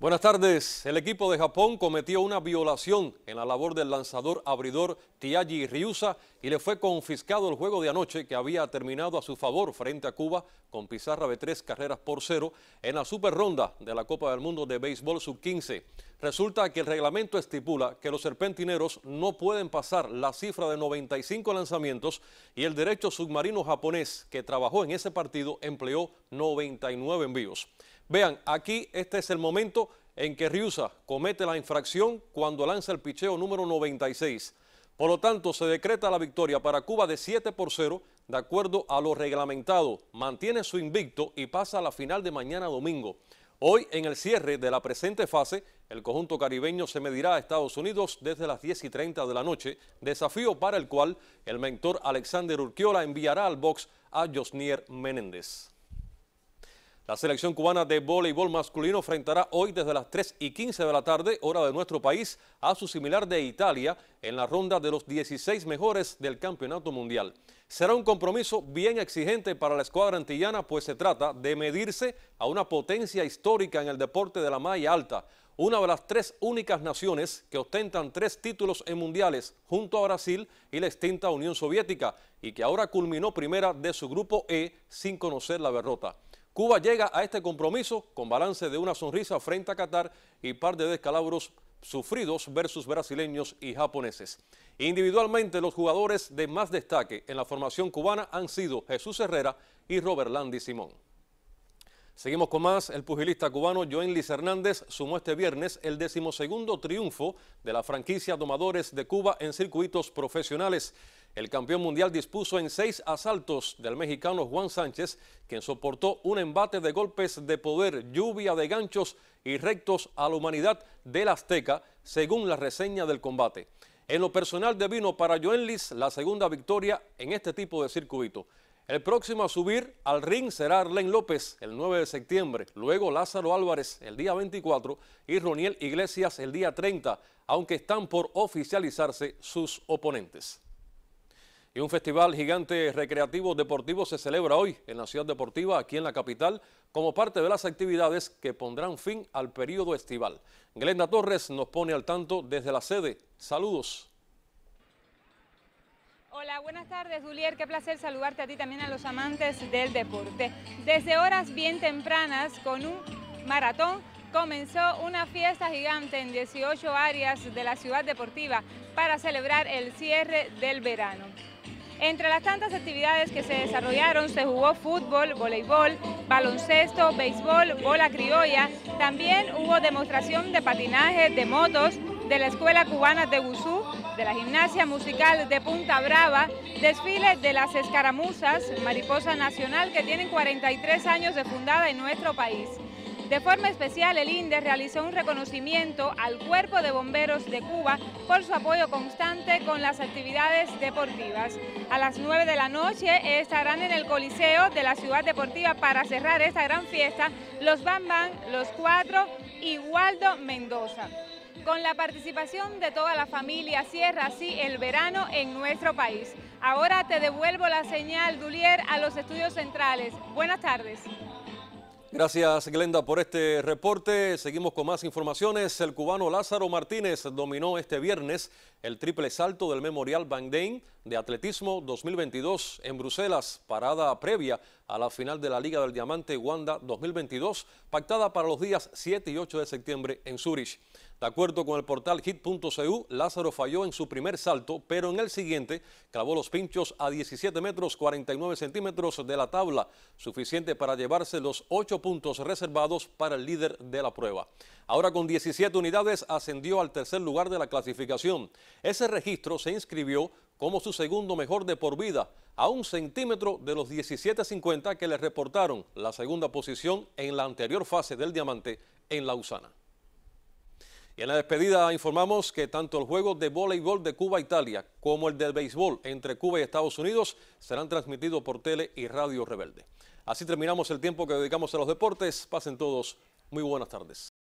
Buenas tardes. El equipo de Japón cometió una violación en la labor del lanzador abridor Tiagi Ryusa y le fue confiscado el juego de anoche que había terminado a su favor frente a Cuba con pizarra de tres carreras por cero en la super ronda de la Copa del Mundo de Béisbol Sub-15. Resulta que el reglamento estipula que los serpentineros no pueden pasar la cifra de 95 lanzamientos y el derecho submarino japonés que trabajó en ese partido empleó 99 envíos. Vean, aquí este es el momento en que Riusa comete la infracción cuando lanza el picheo número 96. Por lo tanto, se decreta la victoria para Cuba de 7 por 0, de acuerdo a lo reglamentado. Mantiene su invicto y pasa a la final de mañana domingo. Hoy, en el cierre de la presente fase, el conjunto caribeño se medirá a Estados Unidos desde las 10 y 30 de la noche, desafío para el cual el mentor Alexander Urquiola enviará al box a Josnier Menéndez. La selección cubana de voleibol masculino enfrentará hoy desde las 3 y 15 de la tarde, hora de nuestro país, a su similar de Italia en la ronda de los 16 mejores del Campeonato Mundial. Será un compromiso bien exigente para la escuadra antillana, pues se trata de medirse a una potencia histórica en el deporte de la malla alta, una de las tres únicas naciones que ostentan tres títulos en mundiales junto a Brasil y la extinta Unión Soviética, y que ahora culminó primera de su grupo E sin conocer la derrota. Cuba llega a este compromiso con balance de una sonrisa frente a Qatar y par de descalabros sufridos versus brasileños y japoneses. Individualmente, los jugadores de más destaque en la formación cubana han sido Jesús Herrera y Robert Landi Simón. Seguimos con más. El pugilista cubano Joen Liz Hernández sumó este viernes el decimosegundo triunfo de la franquicia Domadores de Cuba en circuitos profesionales. El campeón mundial dispuso en seis asaltos del mexicano Juan Sánchez, quien soportó un embate de golpes de poder, lluvia de ganchos y rectos a la humanidad del Azteca, según la reseña del combate. En lo personal de vino para Joenlis, la segunda victoria en este tipo de circuito. El próximo a subir al ring será Arlen López el 9 de septiembre, luego Lázaro Álvarez el día 24 y Roniel Iglesias el día 30, aunque están por oficializarse sus oponentes. Y un festival gigante recreativo deportivo se celebra hoy en la ciudad deportiva, aquí en la capital, como parte de las actividades que pondrán fin al periodo estival. Glenda Torres nos pone al tanto desde la sede. Saludos. Hola, buenas tardes, Julier. Qué placer saludarte a ti también a los amantes del deporte. Desde horas bien tempranas, con un maratón, comenzó una fiesta gigante en 18 áreas de la ciudad deportiva para celebrar el cierre del verano. Entre las tantas actividades que se desarrollaron se jugó fútbol, voleibol, baloncesto, béisbol, bola criolla. También hubo demostración de patinaje, de motos, de la Escuela Cubana de Gusú, de la Gimnasia Musical de Punta Brava, desfile de las escaramuzas, mariposa nacional que tienen 43 años de fundada en nuestro país. De forma especial, el INDE realizó un reconocimiento al Cuerpo de Bomberos de Cuba por su apoyo constante con las actividades deportivas. A las 9 de la noche estarán en el Coliseo de la Ciudad Deportiva para cerrar esta gran fiesta los Bam, los Cuatro y Waldo Mendoza con la participación de toda la familia cierra así el verano en nuestro país. Ahora te devuelvo la señal, Dulier, a los estudios centrales. Buenas tardes. Gracias Glenda por este reporte. Seguimos con más informaciones. El cubano Lázaro Martínez dominó este viernes el triple salto del Memorial Bangdain de Atletismo 2022 en Bruselas, parada previa a la final de la Liga del Diamante Wanda 2022, pactada para los días 7 y 8 de septiembre en Zurich. De acuerdo con el portal hit.cu, Lázaro falló en su primer salto, pero en el siguiente clavó los pinchos a 17 metros 49 centímetros de la tabla, suficiente para llevarse los 8 puntos reservados para el líder de la prueba. Ahora con 17 unidades ascendió al tercer lugar de la clasificación. Ese registro se inscribió como su segundo mejor de por vida, a un centímetro de los 17.50 que le reportaron la segunda posición en la anterior fase del diamante en Lausana. Y en la despedida informamos que tanto el juego de voleibol de Cuba-Italia como el del béisbol entre Cuba y Estados Unidos serán transmitidos por tele y radio rebelde. Así terminamos el tiempo que dedicamos a los deportes. Pasen todos muy buenas tardes.